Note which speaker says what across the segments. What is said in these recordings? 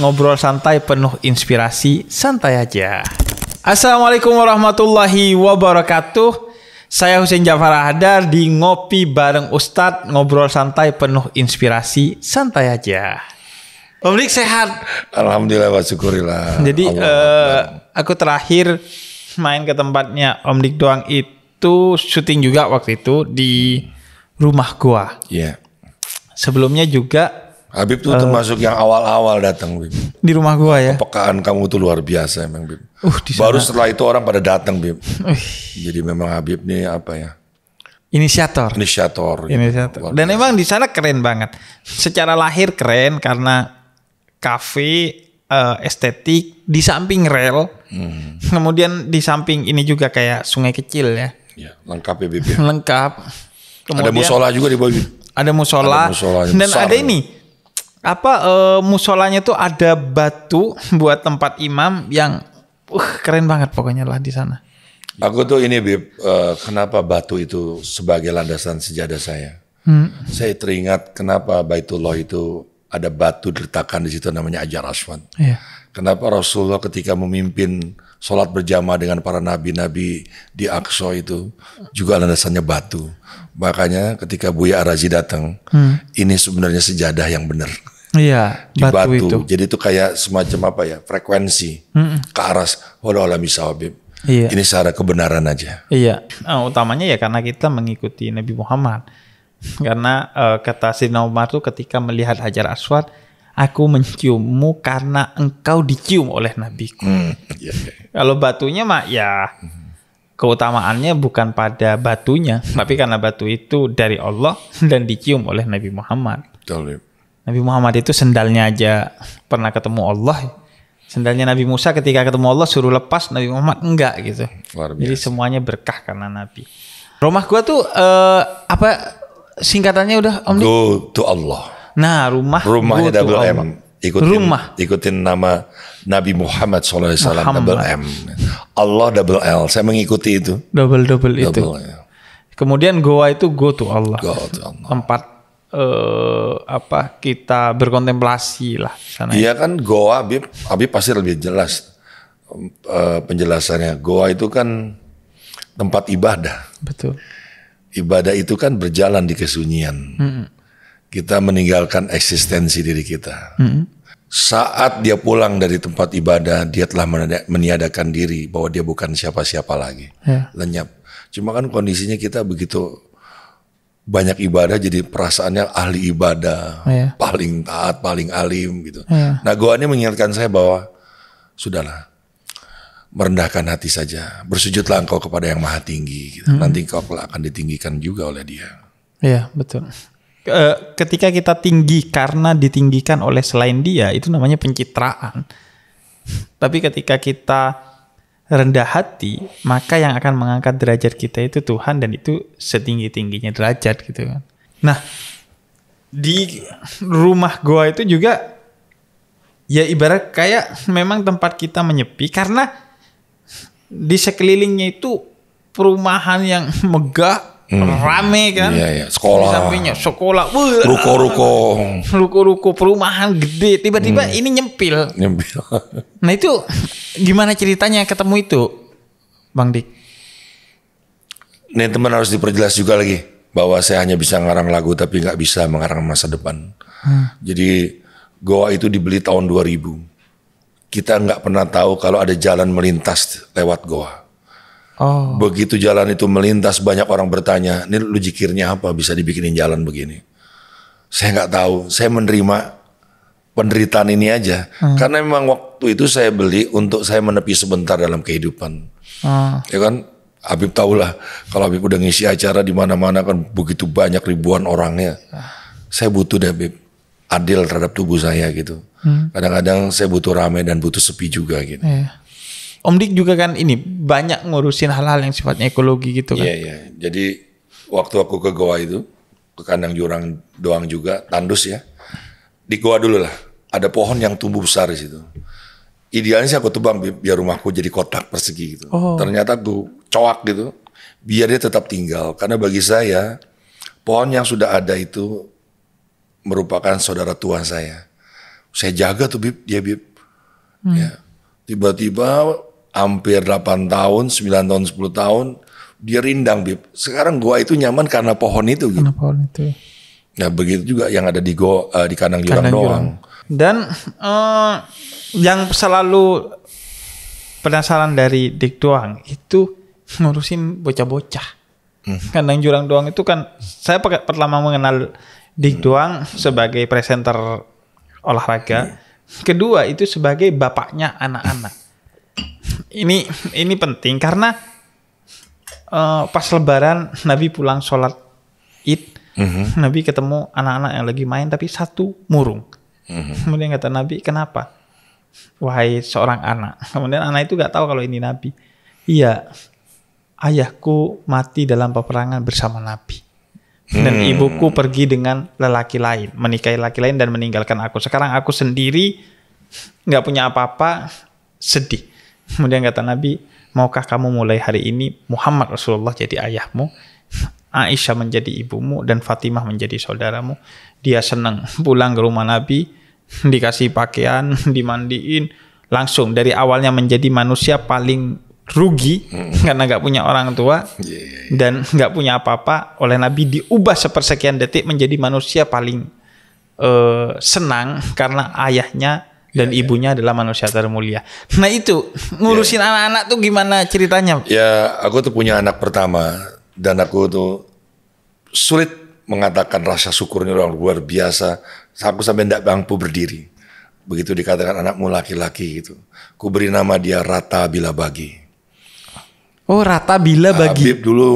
Speaker 1: ngobrol santai penuh inspirasi, santai aja. Assalamualaikum warahmatullahi wabarakatuh. Saya Husin Jafar Ahdar di Ngopi Bareng Ustadz, ngobrol santai penuh inspirasi, santai aja. Om Pemilik sehat.
Speaker 2: Alhamdulillah wa syukurillah. Jadi uh,
Speaker 1: aku terakhir main ke tempatnya Om Dik Doang itu syuting juga waktu itu di rumah gua. Iya. Yeah. Sebelumnya juga
Speaker 2: Habib tuh uh, termasuk yang awal-awal datang Bib. Di rumah gua ya. Pekaan kamu tuh luar biasa emang Bib. Uh, Baru setelah itu orang pada datang Bib. Uh. Jadi memang Habib nih apa ya? Inisiator. Inisiator. Inisiator.
Speaker 1: Dan emang di sana keren banget. Secara lahir keren karena kafe uh, estetik di samping rel. Hmm. Kemudian di samping ini juga kayak sungai kecil ya.
Speaker 2: Ya, lengkap ya Bib. Ya.
Speaker 1: lengkap. Kemudian, ada musola
Speaker 2: juga di bawah. Ada
Speaker 1: musola. Ada musola dan besar. ada ya. ini apa uh, musolanya tuh ada batu buat tempat imam yang uh keren banget pokoknya lah di sana.
Speaker 2: Aku tuh ini Bib, uh, kenapa batu itu sebagai landasan sejadah saya? Hmm. Saya teringat kenapa Baitullah itu ada batu diletakkan di situ namanya Ajar aswan. Yeah. Kenapa Rasulullah ketika memimpin sholat berjamaah dengan para nabi-nabi di Aqsa itu juga landasannya batu. Makanya ketika Buya Arazi datang, hmm. ini sebenarnya sejadah yang benar. Iya, di batu, batu itu. Jadi itu kayak semacam apa ya, frekuensi hmm. ke arah wala Iya. Ini secara kebenaran aja.
Speaker 1: Iya, Uh, utamanya ya karena kita mengikuti Nabi Muhammad. Karena uh, kata Sidna Umar tuh ketika melihat Hajar Aswad, aku menciummu karena engkau dicium oleh nabiku. Hmm, yeah, iya. Kalau batunya mak ya keutamaannya bukan pada batunya, tapi karena batu itu dari Allah dan dicium oleh Nabi Muhammad. Betul, iya. Nabi Muhammad itu sendalnya aja pernah ketemu Allah. Sendalnya Nabi Musa ketika ketemu Allah suruh lepas, Nabi Muhammad enggak gitu. Jadi semuanya berkah karena Nabi. Rumah gua tuh
Speaker 2: uh, apa singkatannya udah Om Go to Allah. Nah, rumah rumahnya double M. Ikutin, rumah. ikutin nama Nabi Muhammad SAW Muhammad. double M. Allah double L. Saya mengikuti itu.
Speaker 1: Double double, double itu. Ya. Kemudian goa itu go to Allah. Go to Allah. Tempat uh, apa kita berkontemplasi lah sana.
Speaker 2: Ya. Iya kan goa Abi, Abi pasti lebih jelas uh, penjelasannya. Goa itu kan tempat ibadah. Betul. Ibadah itu kan berjalan di kesunyian. Hmm kita meninggalkan eksistensi diri kita. Mm-hmm. Saat dia pulang dari tempat ibadah, dia telah meniadakan diri bahwa dia bukan siapa-siapa lagi, yeah. lenyap. Cuma kan kondisinya kita begitu banyak ibadah jadi perasaannya ahli ibadah, yeah. Oh, ya. paling taat, paling alim gitu. Yeah. Nah, goanya mengingatkan saya bahwa sudahlah merendahkan hati saja, bersujudlah engkau kepada yang maha tinggi. Gitu. Mm-hmm. Nanti engkau akan ditinggikan juga oleh dia. Iya, yeah, betul.
Speaker 1: Eh, ketika kita tinggi karena ditinggikan oleh selain dia itu namanya pencitraan. Tapi ketika kita rendah hati, maka yang akan mengangkat derajat kita itu Tuhan dan itu setinggi-tingginya derajat gitu kan. Nah, di rumah gua itu juga ya ibarat kayak memang tempat kita menyepi karena di sekelilingnya itu perumahan yang megah Hmm. Rame kan? Iya, iya. Sekolah. Di sampingnya sekolah. Ruko-ruko. Ruko-ruko perumahan gede. Tiba-tiba hmm. ini nyempil.
Speaker 2: Nyempil.
Speaker 1: nah itu gimana ceritanya ketemu itu? Bang Dik.
Speaker 2: Nih teman harus diperjelas juga lagi. Bahwa saya hanya bisa ngarang lagu tapi nggak bisa mengarang masa depan. Hmm. Jadi Goa itu dibeli tahun 2000. Kita nggak pernah tahu kalau ada jalan melintas lewat Goa. Oh. Begitu jalan itu melintas banyak orang bertanya, ini lu jikirnya apa bisa dibikinin jalan begini? Saya nggak tahu. Saya menerima penderitaan ini aja. Hmm. Karena memang waktu itu saya beli untuk saya menepi sebentar dalam kehidupan. Hmm. Ya kan? Habib lah kalau Habib udah ngisi acara di mana-mana kan begitu banyak ribuan orangnya. Saya butuh deh Habib adil terhadap tubuh saya gitu. Hmm. Kadang-kadang hmm. saya butuh rame dan butuh sepi juga gitu. Yeah.
Speaker 1: Om Dik juga kan ini banyak ngurusin hal-hal yang sifatnya ekologi gitu kan. Iya iya.
Speaker 2: Jadi waktu aku ke goa itu ke kandang jurang doang juga tandus ya. Di goa dulu lah. Ada pohon yang tumbuh besar di situ. Idealnya sih aku tebang biar rumahku jadi kotak persegi gitu. Oh. Ternyata aku coak gitu. Biar dia tetap tinggal karena bagi saya pohon yang sudah ada itu merupakan saudara tua saya. Saya jaga tuh Bib, dia Bib. Hmm. Ya. Tiba-tiba hampir 8 tahun, 9 tahun, 10 tahun, dia rindang Bib. Sekarang gua itu nyaman karena pohon itu gitu. Karena pohon itu. Nah, begitu juga yang ada di go uh, eh, di kandang jurang doang.
Speaker 1: Dan uh, yang selalu penasaran dari Dik Doang itu ngurusin bocah-bocah. Hmm. Kandang jurang doang itu kan saya pakai pertama mengenal Dik hmm. Doang sebagai presenter olahraga. Hmm. Kedua itu sebagai bapaknya anak-anak ini ini penting karena uh, pas Lebaran Nabi pulang sholat Id, mm-hmm. Nabi ketemu anak-anak yang lagi main tapi satu murung. Mm-hmm. Kemudian kata Nabi, kenapa? Wahai seorang anak. Kemudian anak itu gak tahu kalau ini Nabi. Iya, ayahku mati dalam peperangan bersama Nabi.
Speaker 2: Dan hmm. ibuku
Speaker 1: pergi dengan lelaki lain, menikahi lelaki lain dan meninggalkan aku. Sekarang aku sendiri nggak punya apa-apa, sedih. Kemudian kata Nabi, maukah kamu mulai hari ini Muhammad Rasulullah jadi ayahmu, Aisyah menjadi ibumu, dan Fatimah menjadi saudaramu. Dia senang pulang ke rumah Nabi, dikasih pakaian, dimandiin, langsung dari awalnya menjadi manusia paling rugi hmm. karena nggak punya orang tua dan nggak punya apa-apa oleh Nabi diubah sepersekian detik menjadi manusia paling uh, senang karena ayahnya dan yeah, ya. ibunya yeah. adalah manusia termulia. Nah itu ngurusin ya. anak-anak yeah. tuh gimana ceritanya?
Speaker 2: Ya aku tuh punya anak pertama dan aku tuh sulit mengatakan rasa syukurnya orang luar biasa. Aku sampai tidak bangku berdiri. Begitu dikatakan anakmu laki-laki gitu. Ku beri nama dia Rata Bila Bagi.
Speaker 1: Oh Rata Bila Bagi.
Speaker 2: Habib dulu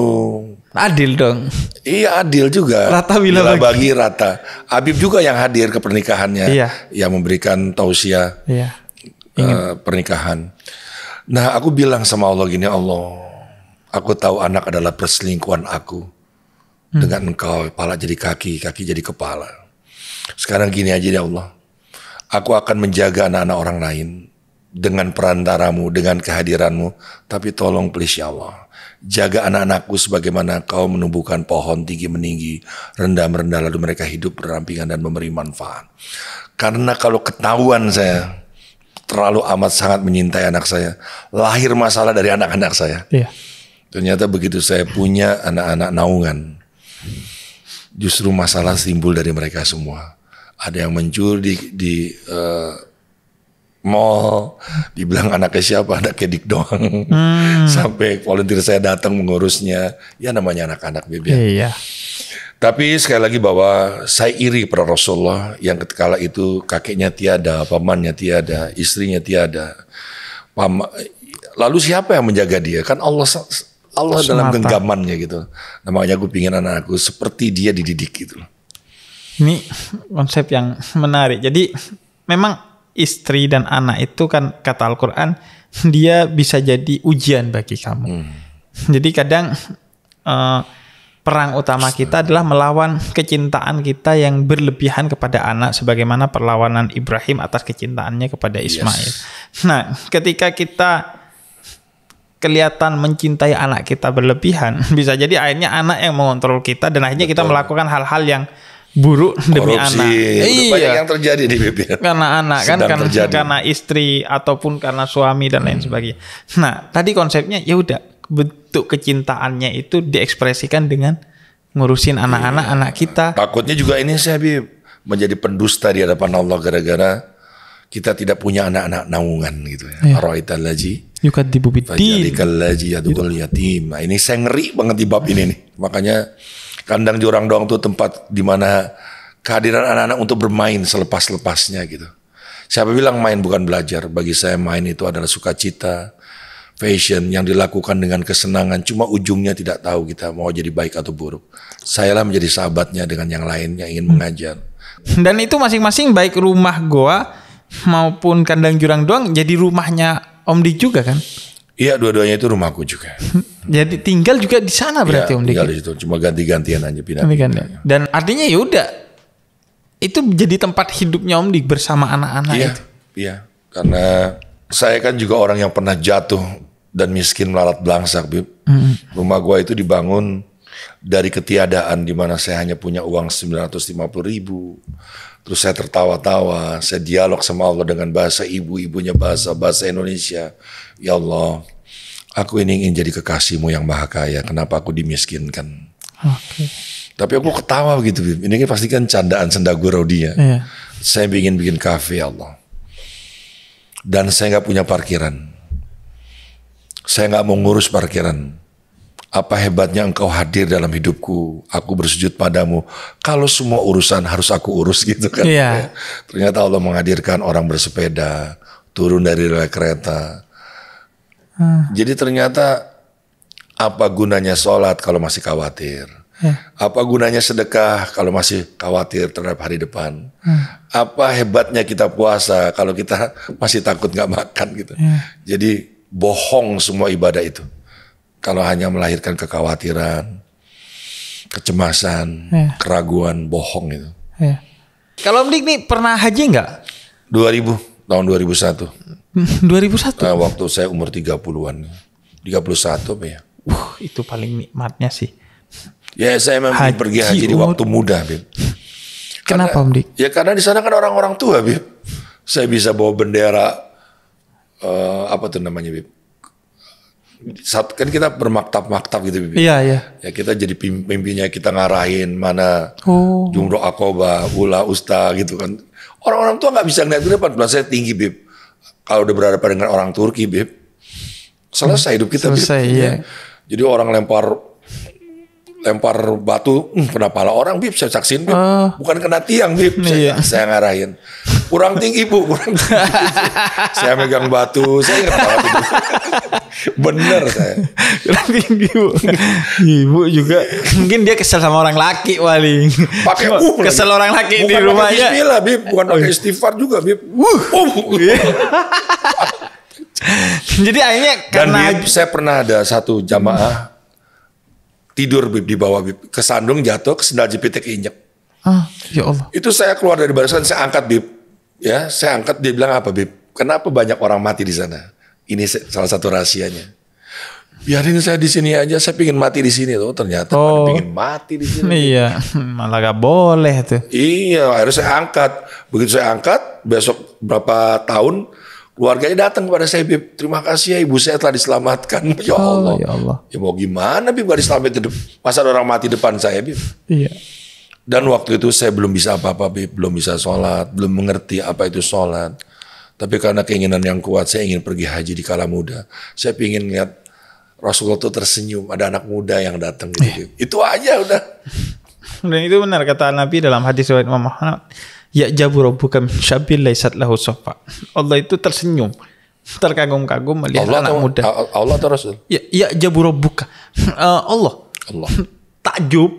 Speaker 2: Adil dong. Iya adil juga. Rata bila, bila bagi. bagi rata. Habib juga yang hadir ke pernikahannya. Iya. Yang memberikan tausia Iya. Uh, pernikahan. Nah aku bilang sama Allah gini Allah. Aku tahu anak adalah perselingkuhan aku. Hmm. Dengan engkau kepala jadi kaki, kaki jadi kepala. Sekarang gini aja ya Allah. Aku akan menjaga anak-anak orang lain. Dengan perantaramu, dengan kehadiranmu. Tapi tolong please ya Allah Jaga anak-anakku sebagaimana kau menumbuhkan pohon tinggi meninggi, rendah merendah lalu mereka hidup berdampingan dan memberi manfaat. Karena kalau ketahuan saya terlalu amat sangat menyintai anak saya, lahir masalah dari anak-anak saya. Iya. Ternyata begitu saya punya anak-anak naungan, justru masalah timbul dari mereka semua. Ada yang mencuri di, di uh, mall dibilang anaknya siapa anak kedik doang hmm. sampai volunteer saya datang mengurusnya ya namanya anak-anak bebek ya. iya. tapi sekali lagi bahwa saya iri para Rasulullah yang ketika itu kakeknya tiada pamannya tiada istrinya tiada Pam lalu siapa yang menjaga dia kan Allah Allah Terus dalam genggamannya gitu Namanya aku gue pingin anakku seperti dia dididik gitu
Speaker 1: ini konsep yang menarik jadi memang istri dan anak itu kan kata Al-Qur'an dia bisa jadi ujian bagi kamu. Hmm. Jadi kadang uh, perang utama kita adalah melawan kecintaan kita yang berlebihan kepada anak sebagaimana perlawanan Ibrahim atas kecintaannya kepada Ismail. Yes. Nah, ketika kita kelihatan mencintai anak kita berlebihan, bisa jadi akhirnya anak yang mengontrol kita dan akhirnya Betul. kita melakukan hal-hal yang buruk Korupsi, demi anak. Iya. yang
Speaker 2: terjadi di BPN. Karena anak kan karena, karena
Speaker 1: istri ataupun karena suami dan hmm. lain sebagainya. Nah, tadi konsepnya ya udah bentuk kecintaannya itu diekspresikan dengan ngurusin anak-anak iya. anak kita.
Speaker 2: Takutnya juga ini sih Habib menjadi pendusta di hadapan Allah gara-gara kita tidak punya anak-anak naungan gitu ya. Araital iya. laji
Speaker 1: Yukat bidin. Fajalikal
Speaker 2: laji yatim. Nah, ini saya ngeri banget di bab ini nih. Makanya kandang jurang doang tuh tempat dimana kehadiran anak-anak untuk bermain selepas-lepasnya gitu. Siapa bilang main bukan belajar? Bagi saya main itu adalah sukacita, fashion yang dilakukan dengan kesenangan. Cuma ujungnya tidak tahu kita mau jadi baik atau buruk. Saya lah menjadi sahabatnya dengan yang lain yang ingin hmm. mengajar. Dan itu masing-masing baik
Speaker 1: rumah goa maupun kandang jurang doang jadi rumahnya Om Di juga kan?
Speaker 2: Iya dua-duanya itu rumahku juga.
Speaker 1: Jadi tinggal juga di sana iya, berarti ya, Om Diki. Tinggal di
Speaker 2: situ, cuma ganti-gantian aja pindah. Ganti
Speaker 1: iya. Dan artinya ya udah itu jadi tempat hidupnya Om Dik bersama anak-anak iya, itu.
Speaker 2: Iya, karena saya kan juga orang yang pernah jatuh dan miskin melarat belangsak, Bib. Mm. Rumah gua itu dibangun dari ketiadaan di mana saya hanya punya uang 950 ribu. Terus saya tertawa-tawa, saya dialog sama Allah dengan bahasa ibu-ibunya bahasa bahasa Indonesia. Ya Allah, Aku ini ingin jadi kekasihmu yang maha kaya. Kenapa aku dimiskinkan? Okay. Tapi aku ketawa begitu. Ini kan pasti kan candaan senda dia. Ya. Yeah. Saya ingin bikin kafe ya Allah. Dan saya nggak punya parkiran. Saya nggak mau ngurus parkiran. Apa hebatnya engkau hadir dalam hidupku. Aku bersujud padamu. Kalau semua urusan harus aku urus gitu kan. Yeah. Ternyata Allah menghadirkan orang bersepeda. Turun dari rel kereta Ah. Jadi ternyata apa gunanya sholat kalau masih khawatir? Hmm. Apa gunanya sedekah kalau masih khawatir terhadap hari depan? Hmm. Apa hebatnya kita puasa kalau kita masih takut nggak makan gitu? Hmm. Jadi bohong semua ibadah itu kalau hanya melahirkan kekhawatiran, kecemasan, yeah. keraguan, bohong itu.
Speaker 1: Yeah. Kalau Om Dik nih pernah haji
Speaker 2: nggak? 2000 tahun 2001. 2001. Nah, waktu saya umur 30-an. 31 apa ya?
Speaker 1: Uh, itu paling nikmatnya sih.
Speaker 2: Ya, saya memang haji pergi haji di waktu muda, Bib. Kenapa, karena, Om Dik? Ya karena di sana kan orang-orang tua, Bib. Saya bisa bawa bendera uh, apa tuh namanya, Bib? Saat kan kita bermaktab-maktab gitu, Bib. Iya, iya. Ya kita jadi pimpinnya, kita ngarahin mana
Speaker 1: oh. jumroh
Speaker 2: akoba, ula usta gitu kan. Orang-orang tua nggak bisa ngeliat ke depan, saya tinggi, Bib kalau udah berhadapan dengan orang Turki, Bib, selesai hidup kita, selesai, Bib. Iya. Jadi orang lempar lempar batu hmm, kena pala orang bib saya saksin, bib uh, bukan kena tiang bib iya. saya, ngarahin kurang tinggi bu kurang tinggi. saya megang batu saya kena pala bib bener saya
Speaker 1: kurang tinggi bu ibu juga mungkin dia kesel sama orang laki paling pakai uh, kesel lagi. orang laki bukan di rumahnya bismillah bib bukan oh, iya. pakai
Speaker 2: istighfar juga bib uh, uh. Iya. jadi akhirnya karena Dan bib, saya pernah ada satu jamaah tidur bib di bawah bib kesandung jatuh ke sendal jepit keinjek
Speaker 1: ah ya Allah
Speaker 2: itu saya keluar dari barisan saya angkat bib ya saya angkat dia bilang apa bib kenapa banyak orang mati di sana ini salah satu rahasianya biarin saya di sini aja saya pingin mati di sini tuh ternyata oh. pingin mati di
Speaker 1: sini iya malah gak boleh tuh
Speaker 2: iya akhirnya saya angkat begitu saya angkat besok berapa tahun Keluarganya datang kepada saya, Bib. Terima kasih ya ibu saya telah diselamatkan. Ya Allah. ya Allah. Ya mau gimana Bib gak diselamatkan Masa ada orang mati depan saya Bib? Iya. Dan waktu itu saya belum bisa apa-apa Bib. Belum bisa sholat. Belum mengerti apa itu sholat. Tapi karena keinginan yang kuat, saya ingin pergi haji di kala muda. Saya ingin lihat Rasulullah itu tersenyum. Ada anak muda yang datang gitu. Iya. Itu aja udah.
Speaker 1: Dan itu benar kata Nabi dalam hadis Muhammad Ya jabu rabbuka syabil laisat lahu sofa. Allah itu tersenyum terkagum-kagum melihat Allah anak muda. Allah atau Rasul? Ya, ya jabu rabbuka. Uh, Allah. Allah. Takjub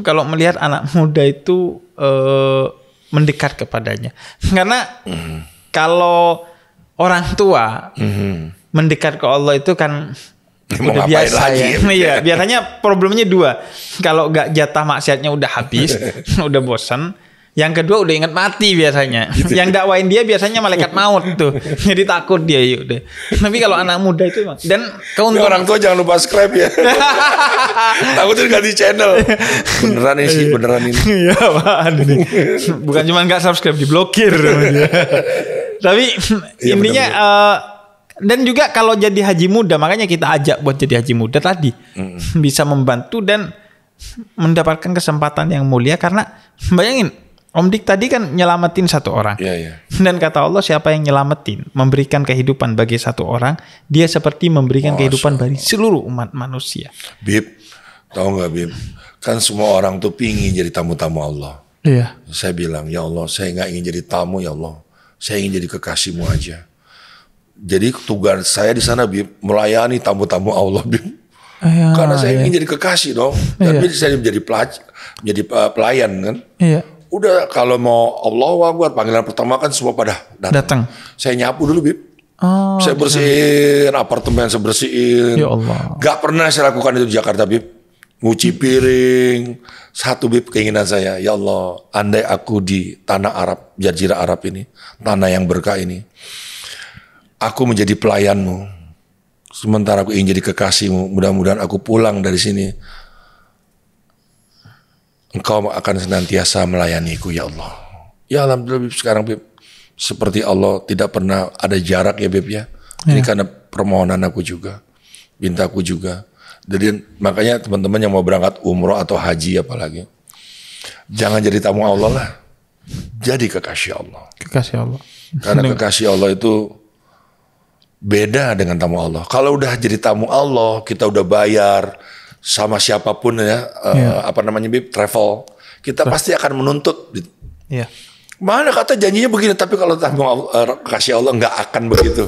Speaker 1: kalau melihat anak muda itu uh, mendekat kepadanya. Karena mm. kalau orang tua mm. mendekat ke Allah itu kan Mau udah biasa ya. lagi. ya. Iya, biasanya problemnya dua. Kalau gak jatah maksiatnya udah habis, udah bosan. Yang kedua udah inget mati biasanya. Gitu. Yang dakwain dia biasanya malaikat maut tuh. Jadi takut dia yuk deh. Tapi kalau anak muda
Speaker 2: itu Dan keuntungan. Ya, orang tua jangan lupa subscribe ya. Takutnya ganti channel.
Speaker 1: Beneran ini sih, iya. beneran ini. Iya pak. Bukan cuma nggak subscribe, diblokir. Tapi ya, intinya... Uh, dan juga kalau jadi haji muda makanya kita ajak buat jadi haji muda tadi mm. bisa membantu dan mendapatkan kesempatan yang mulia karena bayangin Om Dik tadi kan nyelamatin satu orang. Yeah, yeah. Dan kata Allah siapa yang nyelamatin, memberikan kehidupan bagi satu orang, dia seperti memberikan Masa. kehidupan bagi seluruh umat manusia.
Speaker 2: Bib, tahu nggak Bib? Kan semua orang tuh pingin jadi tamu-tamu Allah. Iya. Saya bilang, ya Allah, saya nggak ingin jadi tamu ya Allah. Saya ingin jadi kekasihmu aja. Jadi tugas saya di sana Bib, melayani tamu-tamu Allah Bib.
Speaker 1: Iya, Karena saya iya. ingin
Speaker 2: jadi kekasih dong. Tapi iya. saya menjadi pelaj menjadi eh, pelayan kan. Iya Udah kalau mau Allah Akbar panggilan pertama kan semua pada datang. datang. Saya nyapu dulu Bib. Oh, saya iya, bersihin ya. apartemen saya bersihin. Ya Allah. Gak pernah saya lakukan itu di Jakarta Bib. Nguci piring. Satu Bib keinginan saya. Ya Allah andai aku di tanah Arab. Jazirah Arab ini. Tanah yang berkah ini. Aku menjadi pelayanmu. Sementara aku ingin jadi kekasihmu. Mudah-mudahan aku pulang dari sini Engkau akan senantiasa melayaniku ya Allah. Ya Alhamdulillah Bib, sekarang Bib. Seperti Allah tidak pernah ada jarak ya Bib ya. Ini ya. karena permohonan aku juga. mintaku juga. Jadi makanya teman-teman yang mau berangkat umroh atau haji apalagi. Jangan jadi tamu Allah lah. Jadi kekasih Allah.
Speaker 1: Kekasih Allah. Karena
Speaker 2: kekasih Allah itu beda dengan tamu Allah. Kalau udah jadi tamu Allah, kita udah bayar, sama siapapun ya, uh, apa namanya Bib, travel, kita so. pasti akan menuntut. Yeah. Mana kata janjinya begini, tapi kalau tanggung uh, eh, kasih Allah nggak akan begitu.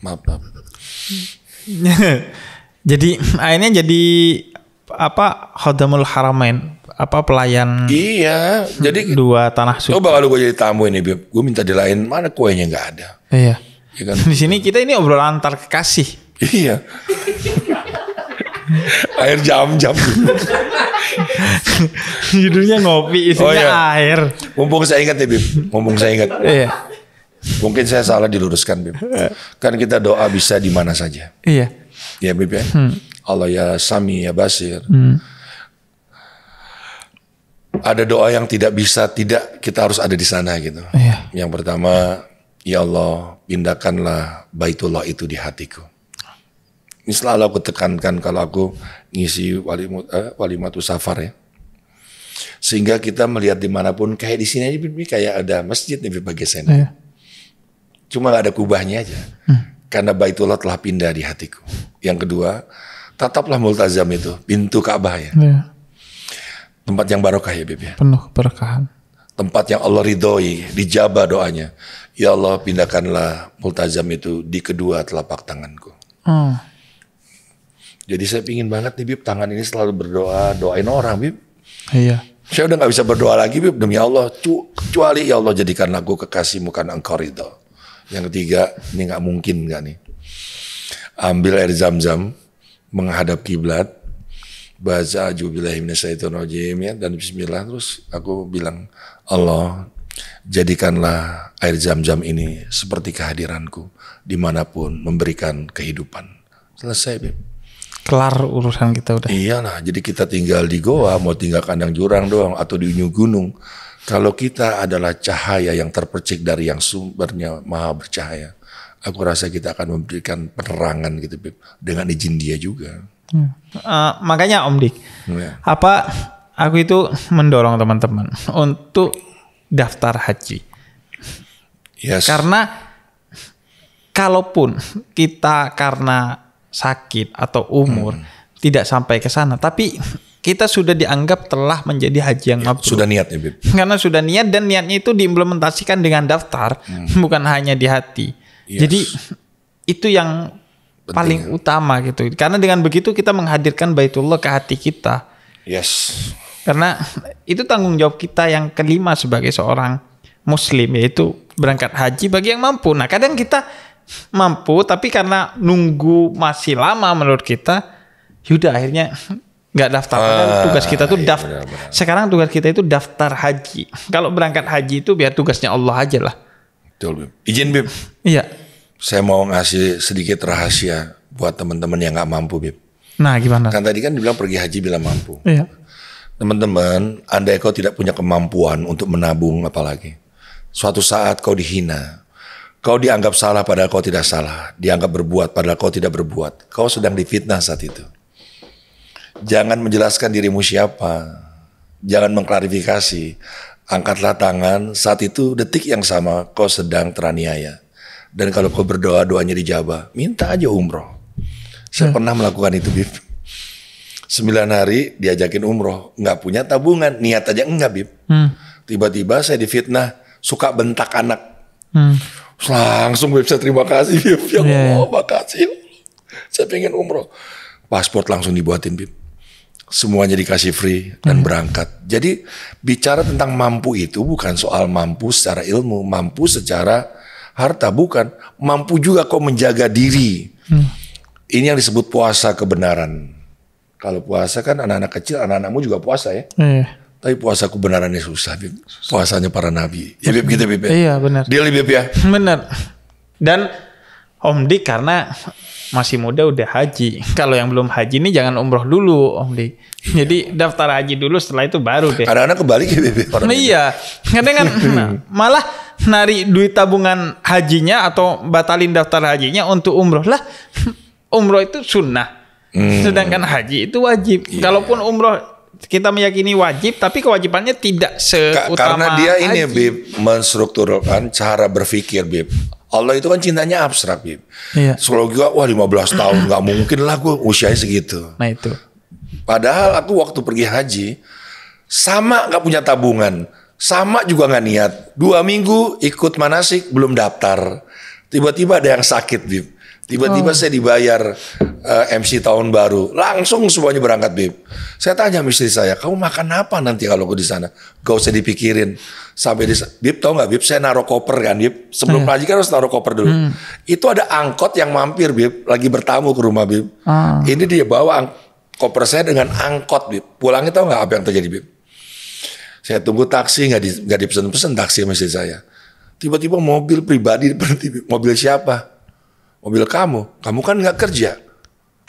Speaker 2: Maaf, maaf.
Speaker 1: jadi akhirnya jadi apa Khodamul Haramain apa pelayan
Speaker 2: iya jadi dua tanah suci coba kalau gue jadi tamu ini Bib gue minta di lain mana kuenya nggak ada iya ya kan? di sini kita ini obrolan antar kekasih iya air jam-jam. Judulnya ngopi, isinya oh, iya. air. Mumpung saya ingat ya, Bib. Mumpung saya ingat. Iya. Mungkin saya salah diluruskan, Bib. Iya. Kan kita doa bisa di mana saja. Iya. Ya, Bib ya. Hmm. Allah ya Sami ya Basir. Hmm. Ada doa yang tidak bisa tidak kita harus ada di sana gitu. Iya. Yang pertama, ya Allah, pindahkanlah Baitullah itu di hatiku ini selalu aku tekankan kalau aku ngisi wali, uh, wali matu safar ya. Sehingga kita melihat dimanapun, kayak di sini aja kayak ada masjid nih bagi sana. Yeah. Iya. Cuma gak ada kubahnya aja. Hmm. Karena Baitullah telah pindah di hatiku. Yang kedua, tataplah multazam itu, pintu Ka'bah ya. Yeah. Tempat yang barokah ya Bibi. Ya.
Speaker 1: Penuh keberkahan.
Speaker 2: Tempat yang Allah ridhoi, dijabah doanya. Ya Allah pindahkanlah multazam itu di kedua telapak tanganku. Hmm jadi saya pingin banget nih Bib tangan ini selalu berdoa doain orang Bib. Iya. Saya udah nggak bisa berdoa lagi Bib demi Allah kecuali ya Allah jadikan aku kekasihmu karena engkau itu. Yang ketiga ini nggak mungkin nggak nih. Ambil air zam-zam menghadap kiblat baca ajubillahiminasyaitonrojim ya dan bismillah terus aku bilang Allah jadikanlah air zam-zam ini seperti kehadiranku dimanapun memberikan kehidupan selesai Bib
Speaker 1: kelar urusan kita
Speaker 2: udah. Iya lah, jadi kita tinggal di goa, mau tinggal kandang jurang doang atau di ujung gunung. Kalau kita adalah cahaya yang terpercik dari yang sumbernya maha bercahaya, aku rasa kita akan memberikan penerangan gitu Bip, dengan izin dia juga.
Speaker 1: Hmm. Uh, makanya Om Dik, hmm, ya. apa aku itu mendorong teman-teman untuk daftar haji. Yes. Karena kalaupun kita karena sakit atau umur hmm. tidak sampai ke sana tapi kita sudah dianggap telah menjadi haji yang mabrur. Sudah niat ya, Bib. Karena sudah niat dan niatnya itu diimplementasikan dengan daftar, hmm. bukan hanya di hati. Yes. Jadi itu yang Penting. paling ya. utama gitu. Karena dengan begitu kita menghadirkan Baitullah ke hati kita. Yes. Karena itu tanggung jawab kita yang kelima sebagai seorang muslim yaitu berangkat haji bagi yang mampu. Nah, kadang kita mampu tapi karena nunggu masih lama menurut kita Yuda ya akhirnya nggak daftar uh, tugas kita tuh iya, daftar sekarang tugas kita itu daftar haji kalau berangkat haji itu biar tugasnya Allah aja lah izin Bib iya
Speaker 2: saya mau ngasih sedikit rahasia buat teman-teman yang nggak mampu Bib nah gimana kan tadi kan dibilang pergi haji bila mampu iya teman-teman anda kau tidak punya kemampuan untuk menabung apalagi suatu saat kau dihina Kau dianggap salah padahal kau tidak salah. Dianggap berbuat padahal kau tidak berbuat. Kau sedang difitnah saat itu. Jangan menjelaskan dirimu siapa. Jangan mengklarifikasi. Angkatlah tangan saat itu detik yang sama kau sedang teraniaya. Dan kalau kau berdoa doanya dijabah, minta aja umroh. Saya hmm. pernah melakukan itu, Bib. Sembilan hari diajakin umroh, nggak punya tabungan, niat aja enggak, Bib. Hmm. Tiba-tiba saya difitnah, suka bentak anak. Hmm langsung website terima kasih Bib. Ya, iya, iya. ya Allah, yeah. makasih. Saya pengen umroh. Paspor langsung dibuatin Bib. Semuanya dikasih free dan hmm. berangkat. Jadi bicara tentang mampu itu bukan soal mampu secara ilmu, mampu secara harta bukan, mampu juga kok menjaga diri. Hmm. Ini yang disebut puasa kebenaran. Kalau puasa kan anak-anak kecil, anak-anakmu juga puasa ya. Iya. Tapi puasaku benarannya susah, Bib. Puasanya para nabi. Ya, Bib, gitu, Bib. Ya? Iya, benar. Dia lebih ya. benar. Dan Om Dik karena
Speaker 1: masih muda udah haji. Kalau yang belum haji ini jangan umroh dulu, Om Dik. Iya. Jadi daftar haji dulu setelah itu baru
Speaker 2: deh. Karena anak kebalik ya, Bib. Ya? Nah, iya.
Speaker 1: Karena kan nah, malah nari duit tabungan hajinya atau batalin daftar hajinya untuk umroh. Lah, umroh itu sunnah.
Speaker 2: Hmm. Sedangkan
Speaker 1: haji itu wajib. Yeah. Kalaupun umroh kita meyakini wajib tapi kewajibannya tidak seutama karena dia ini
Speaker 2: Bib menstrukturkan cara berpikir Bib Allah itu kan cintanya abstrak Bib iya. Selalu gue wah 15 tahun nggak mungkin lah gue usianya segitu nah itu padahal aku waktu pergi haji sama nggak punya tabungan sama juga nggak niat dua minggu ikut manasik belum daftar tiba-tiba ada yang sakit Bib Tiba-tiba oh. saya dibayar uh, eh, MC tahun baru. Langsung semuanya berangkat, Bib. Saya tanya istri saya, kamu makan apa nanti kalau aku di sana? Gak usah dipikirin. Sampai di Bib tau nggak Bib? Saya naruh koper kan, Bib. Sebelum oh, iya. kan harus naruh koper dulu. Hmm. Itu ada angkot yang mampir, Bib. Lagi bertamu ke rumah, Bib. Oh. Ini dia bawa koper saya dengan angkot, Bib. Pulangnya tau nggak apa yang terjadi, Bib? Saya tunggu taksi, nggak di, gak dipesen-pesen taksi istri saya. Tiba-tiba mobil pribadi berhenti, Mobil siapa? mobil kamu. Kamu kan nggak kerja.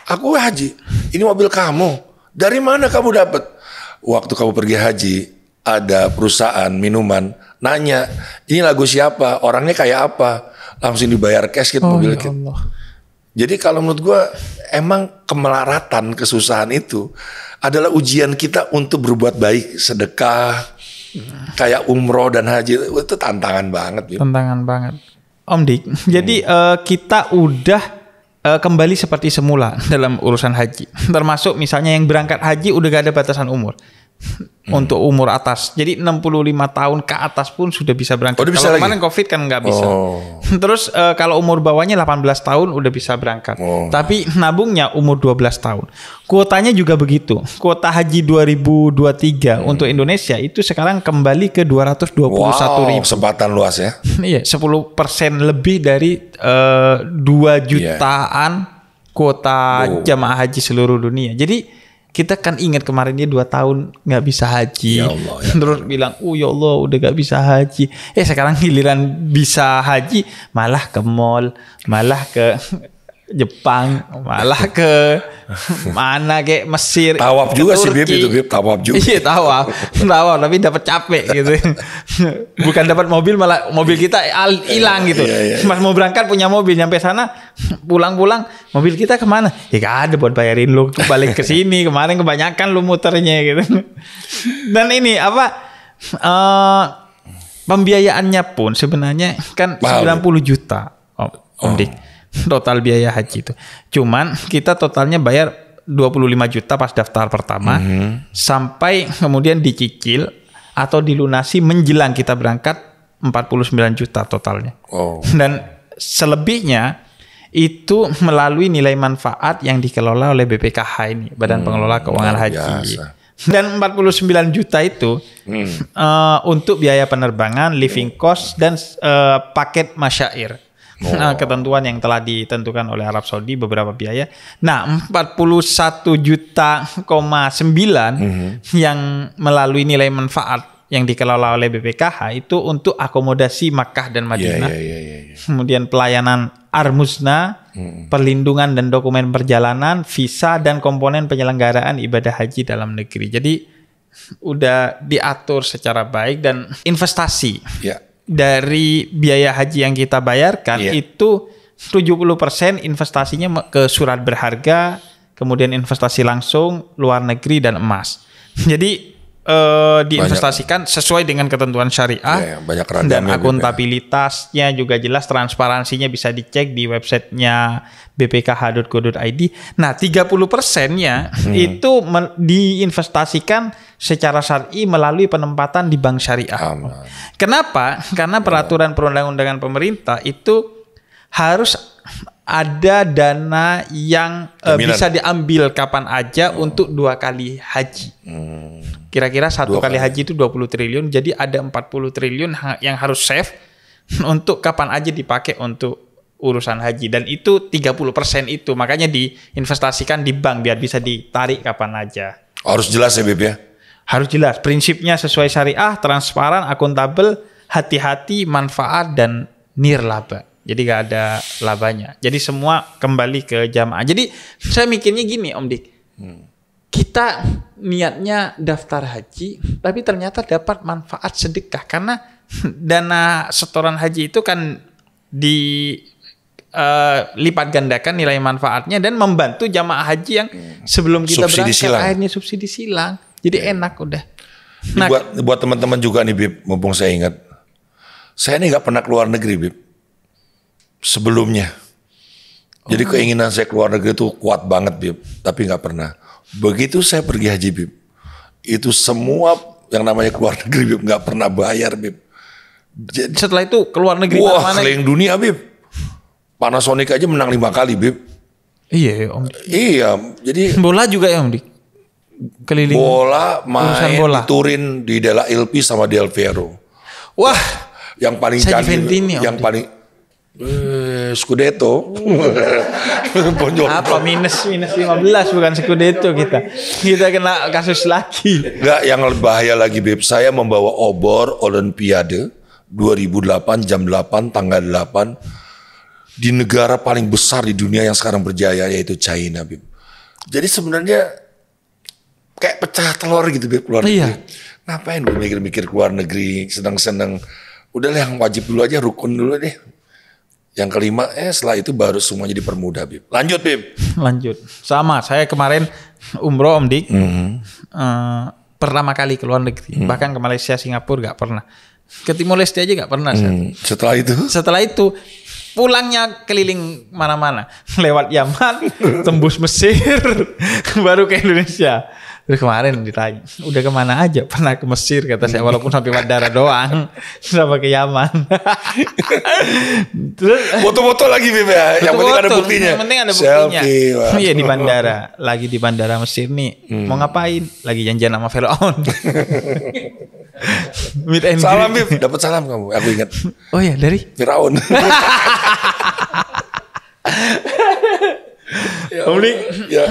Speaker 2: Aku haji. Ini mobil kamu. Dari mana kamu dapat? Waktu kamu pergi haji, ada perusahaan minuman nanya, ini lagu siapa? Orangnya kayak apa? Langsung dibayar cash gitu oh, mobil ya gitu. Jadi kalau menurut gue emang kemelaratan kesusahan itu adalah ujian kita untuk berbuat baik, sedekah, iya. kayak umroh dan haji itu tantangan banget. Gitu. Tantangan
Speaker 1: banget. Om Dik. Hmm. Jadi uh, kita udah uh, kembali seperti semula dalam urusan haji. Termasuk misalnya yang berangkat haji udah gak ada batasan umur hmm. untuk umur atas. Jadi 65 tahun ke atas pun sudah bisa berangkat. Oh, kalau kemarin Covid kan nggak bisa. Oh. Terus uh, kalau umur bawahnya 18 tahun udah bisa berangkat. Oh. Tapi nabungnya umur 12 tahun. Kuotanya juga begitu. Kuota haji 2023 hmm. untuk Indonesia itu sekarang kembali ke 221 wow, ribu.
Speaker 2: Kesempatan luas ya.
Speaker 1: Iya, 10% lebih dari
Speaker 2: uh, eh, 2 iya. jutaan
Speaker 1: yeah. kuota oh. jamaah haji seluruh dunia. Jadi kita kan ingat kemarin dia dua tahun nggak bisa haji ya Allah, ya. terus bilang oh ya Allah udah nggak bisa haji eh sekarang giliran bisa haji malah ke mall malah ke Jepang malah ke mana kayak Mesir tawaf juga Turki. sih Bip itu Bip tawaf juga iya tawaf tawaf tapi dapat capek gitu bukan dapat mobil malah mobil kita hilang gitu iya, iya, iya. mas mau berangkat punya mobil nyampe sana pulang-pulang mobil kita kemana ya gak ada buat bayarin lu balik ke sini kemarin kebanyakan lu muternya gitu dan ini apa uh, pembiayaannya pun sebenarnya kan Mahal. 90 juta Om, Om oh. Dik total biaya haji itu. Cuman kita totalnya bayar 25 juta pas daftar pertama mm -hmm. sampai kemudian dicicil atau dilunasi menjelang kita berangkat 49 juta totalnya. Oh. Dan selebihnya itu melalui nilai manfaat yang dikelola oleh BPKH ini, Badan hmm, Pengelola Keuangan nah, Haji. Biasa. Dan 49 juta itu hmm. uh, untuk biaya penerbangan, living cost dan uh, paket masyair oh. Nah, ketentuan yang telah ditentukan oleh Arab Saudi beberapa biaya. Nah, 41 juta koma sembilan mm -hmm. yang melalui nilai manfaat yang dikelola oleh BPKH itu untuk akomodasi Makkah dan iya, Madinah. Yeah, yeah, yeah, yeah, yeah. Kemudian pelayanan armusna, mm -hmm. perlindungan dan dokumen perjalanan, visa dan komponen penyelenggaraan ibadah haji dalam negeri. Jadi udah diatur secara baik dan investasi. Yeah dari biaya haji yang kita bayarkan yeah. itu 70% investasinya ke surat berharga, kemudian investasi langsung, luar negeri dan emas. Jadi uh, diinvestasikan banyak, sesuai dengan ketentuan syariah
Speaker 2: iya, ya, banyak dan
Speaker 1: akuntabilitasnya juga jelas transparansinya bisa dicek di websitenya bpkh.go.id nah 30 persennya hmm. itu diinvestasikan secara syari melalui penempatan di bank syariah Aman. kenapa karena iya. peraturan perundang-undangan pemerintah itu harus ada dana yang uh, bisa diambil kapan aja hmm. untuk dua kali haji. kira hmm. Kira-kira satu kali, kali haji itu 20 triliun, jadi ada 40 triliun yang harus save untuk kapan aja dipakai untuk urusan haji dan itu 30% itu makanya diinvestasikan di bank biar bisa ditarik kapan aja.
Speaker 2: Harus jelas ya Bib ya.
Speaker 1: Harus jelas, prinsipnya sesuai syariah, transparan, akuntabel, hati-hati, manfaat dan nirlaba. Jadi gak ada labanya. Jadi semua kembali ke jamaah. Jadi saya mikirnya gini Om Dik. Hmm. Kita niatnya daftar haji, tapi ternyata dapat manfaat sedekah karena dana setoran haji itu kan di uh, lipat gandakan nilai manfaatnya dan membantu
Speaker 2: jamaah haji yang hmm. sebelum kita subsidi berangkat silang. akhirnya
Speaker 1: subsidi silang. Jadi yeah. enak udah.
Speaker 2: Nah, buat buat teman-teman juga nih Bib, mumpung saya ingat. Saya ini nggak pernah keluar negeri Bib sebelumnya. Oh. Jadi keinginan saya keluar negeri itu kuat banget Bib, tapi nggak pernah. Begitu saya pergi haji Bib, itu semua yang namanya keluar negeri Bib nggak pernah bayar Bib. Jadi, Setelah itu keluar negeri Wah, mana? keliling dunia Bib. Panasonic aja menang lima kali Bib. Iya ya, Om. Iya, jadi bola juga ya Om Dik. Keliling bola main bola. di Turin di Della Ilpi sama Del Wah, yang paling saya yang paling Scudetto.
Speaker 1: Apa minus minus 15 bukan Scudetto kita. Kita kena kasus lagi.
Speaker 2: Enggak, yang lebih bahaya lagi Beb. Saya membawa obor Olimpiade 2008 jam 8 tanggal 8 di negara paling besar di dunia yang sekarang berjaya yaitu China Beb. Jadi sebenarnya kayak pecah telur gitu Beb keluar. Iya. Ngapain gue mikir-mikir keluar negeri, senang-senang. Udahlah yang wajib dulu aja, rukun dulu deh yang kelima, eh setelah itu baru semuanya dipermudah, Bib. Lanjut,
Speaker 1: Bib. Lanjut. Sama, saya kemarin umroh, Om Dik. Mm -hmm. uh, pertama kali ke luar negeri. Mm -hmm. Bahkan ke Malaysia, Singapura gak pernah. Ke Timor Leste aja nggak pernah. Mm -hmm.
Speaker 2: Setelah itu?
Speaker 1: Setelah itu, pulangnya keliling mana-mana. Lewat Yaman, tembus Mesir, baru ke Indonesia. Terus kemarin ditanya, udah kemana aja? Pernah ke Mesir kata saya, walaupun sampai Bandara doang, sampai ke Yaman.
Speaker 2: Terus foto-foto lagi Bebe, ya. yang penting ada buktinya. Yang penting ada buktinya. Selfie, iya di bandara,
Speaker 1: lagi di bandara Mesir nih, hmm. mau ngapain? Lagi janjian sama Firaun.
Speaker 2: Meet salam Bib, dapat salam kamu, aku ingat. Oh ya dari Firaun. ya, Om ya.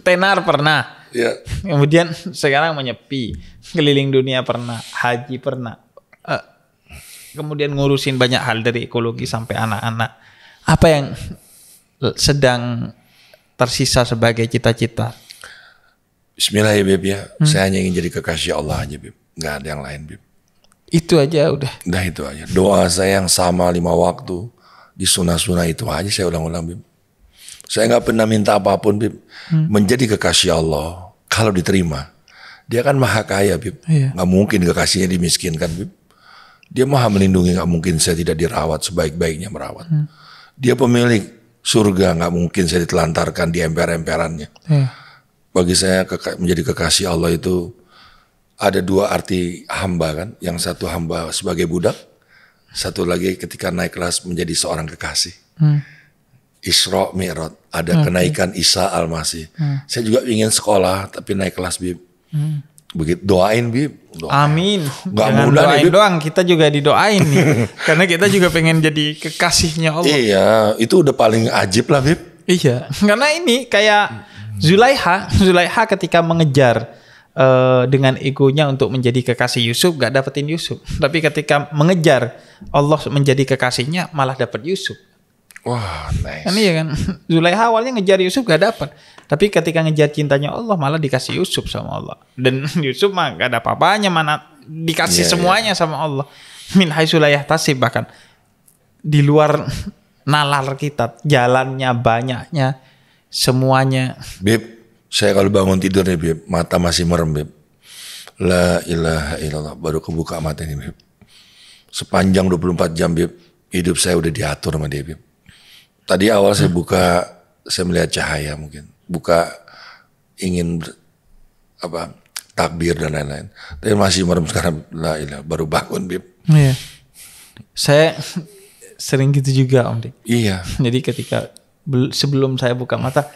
Speaker 1: tenar pernah Yeah. Kemudian sekarang menyepi, keliling dunia pernah, haji pernah. Eh, kemudian ngurusin banyak hal dari ekologi sampai anak-anak. Apa yang sedang tersisa sebagai cita-cita?
Speaker 2: Bismillah ya Bib ya. Hmm. Saya hanya ingin jadi kekasih Allah aja Bib. Nggak ada yang lain Bib. Itu aja udah. Udah itu aja. Doa saya yang sama lima waktu. Di sunah-sunah itu aja saya ulang-ulang Bib. Saya nggak pernah minta apapun, Bib. Hmm. Menjadi kekasih Allah kalau diterima. Dia kan maha kaya, Bib. Iya. mungkin kekasihnya dimiskinkan, Bib. Dia maha melindungi, nggak mungkin saya tidak dirawat sebaik-baiknya merawat. Hmm. Dia pemilik surga, nggak mungkin saya ditelantarkan di emper-emperannya. Iya. Bagi saya menjadi kekasih Allah itu ada dua arti hamba kan. Yang satu hamba sebagai budak, satu lagi ketika naik kelas menjadi seorang kekasih. Hmm. Isra Mi'raj, ada okay. kenaikan Isa Al-Masih. Hmm. Saya juga ingin sekolah tapi naik kelas Bib. Hmm. Begitu doain Bib. Doain. Amin. Gak mudah doain nih,
Speaker 1: doang, kita juga didoain nih. Karena kita juga pengen jadi kekasihnya Allah. Iya, itu udah paling ajib lah Bib. Iya, karena ini kayak Zulaiha, Zulaiha ketika mengejar eh, dengan egonya untuk menjadi kekasih Yusuf gak dapetin Yusuf, tapi ketika mengejar Allah menjadi kekasihnya malah dapet Yusuf. Wah, nice. Ini ya kan. Iya kan? Zulaiha awalnya ngejar Yusuf gak dapat. Tapi ketika ngejar cintanya Allah malah dikasih Yusuf sama Allah. Dan Yusuf mah gak ada apa-apanya mana dikasih yeah, iya. semuanya yeah. sama Allah. Min hai Zulaiha tasib bahkan di luar nalar kita, jalannya banyaknya
Speaker 2: semuanya. Bib, saya kalau bangun tidur nih Bib, mata masih merem Bib. La ilaha illallah baru kebuka mata ini Bib. Sepanjang 24 jam Bib, hidup saya udah diatur sama dia Bib tadi awal saya buka saya melihat cahaya mungkin buka ingin apa takbir dan lain-lain tapi masih merem sekarang lah ilah, baru bangun bib iya. saya
Speaker 1: sering gitu juga om Dik. iya jadi ketika sebelum saya buka mata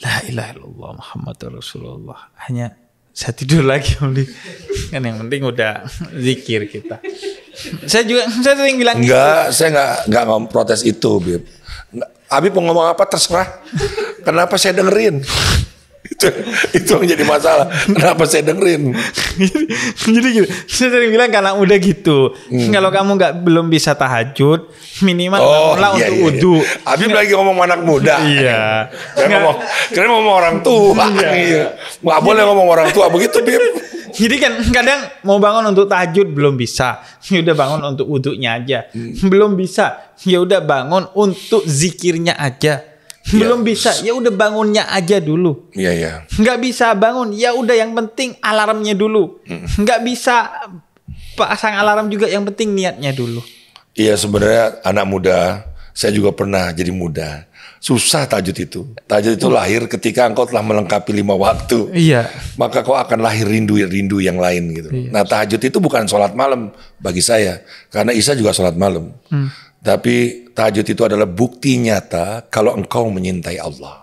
Speaker 1: la ilaha illallah Muhammadur Rasulullah hanya saya tidur lagi om Dik. kan yang penting udah zikir kita saya juga saya sering
Speaker 2: bilang gitu. enggak gitu. saya enggak enggak protes itu bib Abi mau ngomong apa terserah. Kenapa saya dengerin? itu itu yang jadi masalah kenapa saya dengerin
Speaker 1: jadi, jadi gitu saya sering bilang karena udah gitu hmm. kalau kamu nggak belum bisa tahajud minimal oh, iya, untuk iya. iya. Abi Habib lagi ngomong anak muda iya Kan ngomong ngomong orang tua iya. Gak boleh ngomong orang tua begitu Bim jadi kan kadang mau bangun untuk tahajud belum bisa. Ya udah bangun untuk wudhunya aja. Hmm. Belum bisa. Ya udah bangun untuk zikirnya aja. Ya. Belum bisa. Ya udah bangunnya aja dulu. Iya, iya. Nggak bisa bangun. Ya udah yang penting alarmnya
Speaker 2: dulu. Hmm.
Speaker 1: Nggak bisa pasang alarm juga yang penting niatnya dulu.
Speaker 2: Iya, sebenarnya anak muda saya juga pernah jadi muda. Susah tajud itu. Tajud itu lahir ketika engkau telah melengkapi lima waktu. Iya. Maka kau akan lahir rindu-rindu yang lain gitu. Iya. Nah tajud itu bukan sholat malam bagi saya. Karena Isa juga sholat malam. Hmm. Tapi tajud itu adalah bukti nyata kalau engkau menyintai Allah.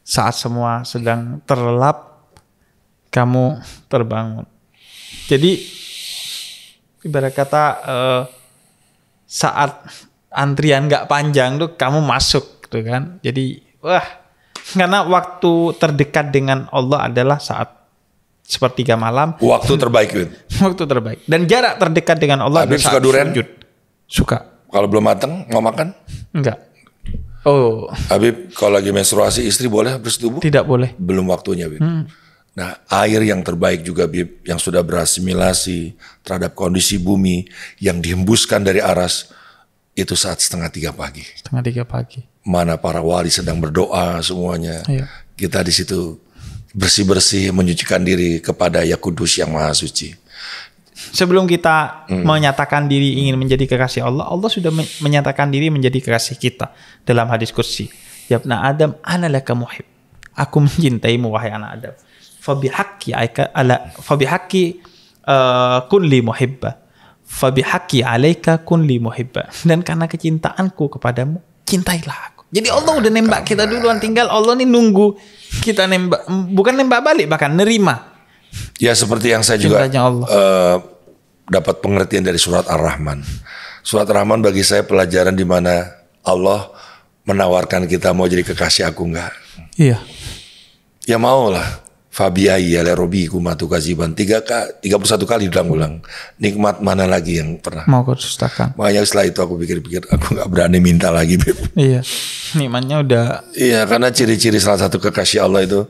Speaker 1: Saat semua sedang terlelap, kamu terbangun. Jadi ibarat kata uh, saat antrian nggak panjang tuh kamu masuk gitu kan. Jadi wah karena waktu terdekat dengan Allah adalah saat sepertiga malam. Waktu terbaik, Win. waktu terbaik. Dan jarak terdekat dengan Allah Habib suka durian? Sujud.
Speaker 2: Suka. Kalau belum mateng, mau makan? Enggak. Oh. Habib kalau lagi menstruasi istri boleh habis tubuh? Tidak boleh. Belum waktunya, Habib. Hmm. Nah, air yang terbaik juga Bib yang sudah berasimilasi terhadap kondisi bumi yang dihembuskan dari aras itu saat setengah tiga pagi.
Speaker 1: Setengah tiga pagi.
Speaker 2: Mana para wali sedang berdoa semuanya. Iya. Kita di situ bersih-bersih menyucikan diri kepada Ya Kudus yang Maha Suci. Sebelum kita hmm.
Speaker 1: menyatakan diri ingin menjadi kekasih Allah, Allah sudah menyatakan diri menjadi kekasih kita dalam hadis kursi. Yabna Adam, analaka muhib. Aku mencintaimu wahai anak Adam. Fabi haki ala fabihaki uh, eh, kulli muhibba fabihaki alaika kun li muhibba dan karena kecintaanku kepadamu cintailah aku jadi Allah udah nembak kita duluan tinggal Allah nih nunggu kita nembak bukan nembak balik bahkan nerima
Speaker 2: ya seperti yang saya juga Allah. Uh, dapat pengertian dari surat ar-rahman surat ar-rahman bagi saya pelajaran di mana Allah menawarkan kita mau jadi kekasih aku enggak iya ya mau lah Fabiai Robi, Kumatu Kaziban tiga tiga puluh satu kali ulang ulang nikmat mana lagi yang pernah
Speaker 1: mau kau dustakan
Speaker 2: makanya setelah itu aku pikir-pikir aku nggak berani minta lagi Beb.
Speaker 1: iya nikmatnya udah
Speaker 2: iya karena ciri-ciri salah satu kekasih Allah itu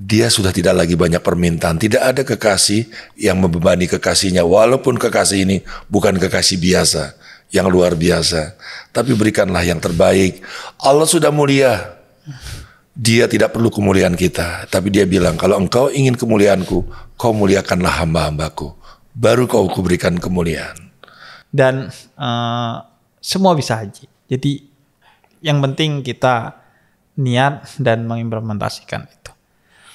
Speaker 2: dia sudah tidak lagi banyak permintaan tidak ada kekasih yang membebani kekasihnya walaupun kekasih ini bukan kekasih biasa yang luar biasa tapi berikanlah yang terbaik Allah sudah mulia dia tidak perlu kemuliaan kita, tapi dia bilang, kalau engkau ingin kemuliaanku, kau muliakanlah hamba-hambaku. Baru kau kuberikan kemuliaan.
Speaker 1: Dan uh, semua bisa haji. Jadi yang penting kita niat dan mengimplementasikan itu.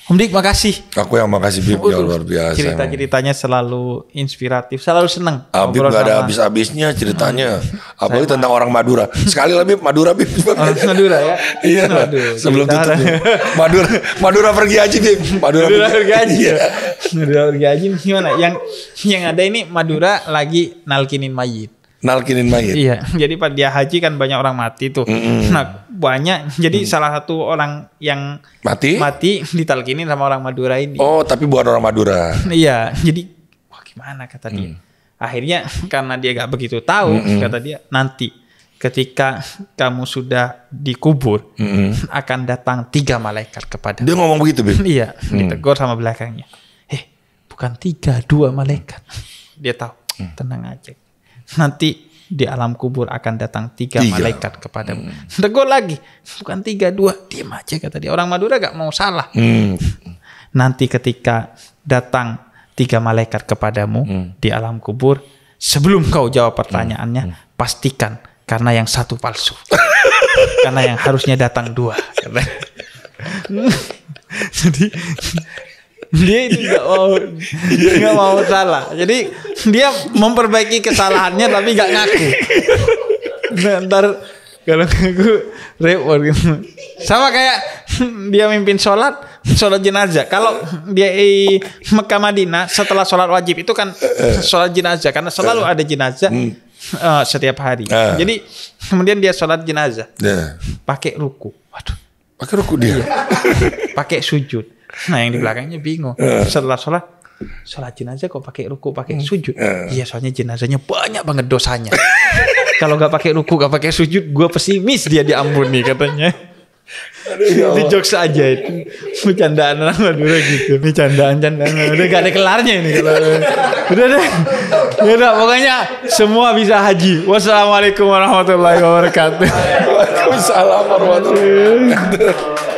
Speaker 2: Om Dik makasih. Aku yang makasih Bib ya luar biasa.
Speaker 1: Cerita-ceritanya selalu inspiratif, selalu seneng. Abib ah, gak ada
Speaker 2: habis-habisnya ceritanya. Hmm. Apalagi tentang orang Madura. Sekali lagi Madura Bib. Orang Madura ya. Iya. Sebelum tutup. Madura Madura pergi aja Bib. Madura, Madura pergi aja. Ya.
Speaker 1: Madura pergi aja gimana? Yang yang ada ini Madura lagi nalkinin mayit
Speaker 2: nalkinin mayat. Iya.
Speaker 1: Jadi pada dia haji kan banyak orang mati tuh. Mm-hmm. Nah, banyak. Jadi mm. salah satu orang yang mati mati ditalkinin sama orang Madura ini. Oh, tapi bukan orang Madura. iya. Jadi wah gimana kata dia. Mm. Akhirnya karena dia gak begitu tahu mm-hmm. kata dia nanti ketika kamu sudah dikubur mm-hmm. akan datang tiga malaikat kepada. Dia ngomong begitu, Bim. iya, mm. ditegur sama belakangnya. Eh, bukan tiga, dua malaikat. Dia tahu. Mm. Tenang aja nanti di alam kubur akan datang tiga, tiga. malaikat kepadamu. Hmm. Tegur lagi, bukan tiga dua, diam aja kata dia. Orang Madura gak mau salah. Hmm. Nanti ketika datang tiga malaikat kepadamu hmm. di alam kubur, sebelum kau jawab hmm. pertanyaannya, hmm. Hmm. pastikan karena yang satu palsu, karena yang harusnya datang dua. Jadi dia itu nggak mau iya, iya. nggak mau salah jadi dia memperbaiki kesalahannya tapi nggak ngaku nah, ntar kalau ngaku repot gitu sama kayak dia mimpin sholat sholat jenazah kalau dia di Mekah Madinah setelah sholat wajib itu kan sholat jenazah karena selalu eh. ada jenazah hmm. Uh, setiap hari. Uh. Jadi kemudian dia sholat jenazah, yeah. pakai ruku. Waduh, pakai ruku dia, iya. pakai sujud Nah yang di eh. belakangnya bingung. Eh. Setelah sholat, sholat jenazah kok pakai ruku, pakai hmm. sujud? Eh. Iya soalnya jenazahnya banyak banget dosanya. Kalau nggak pakai ruku, nggak pakai sujud, gue pesimis dia diampuni katanya. Ya ini jokes aja itu bercandaan lah Madura gitu ini candaan candaan udah gak ada kelarnya ini udah deh ya udah pokoknya semua bisa haji wassalamualaikum warahmatullahi wabarakatuh
Speaker 2: waalaikumsalam warahmatullahi wabarakatuh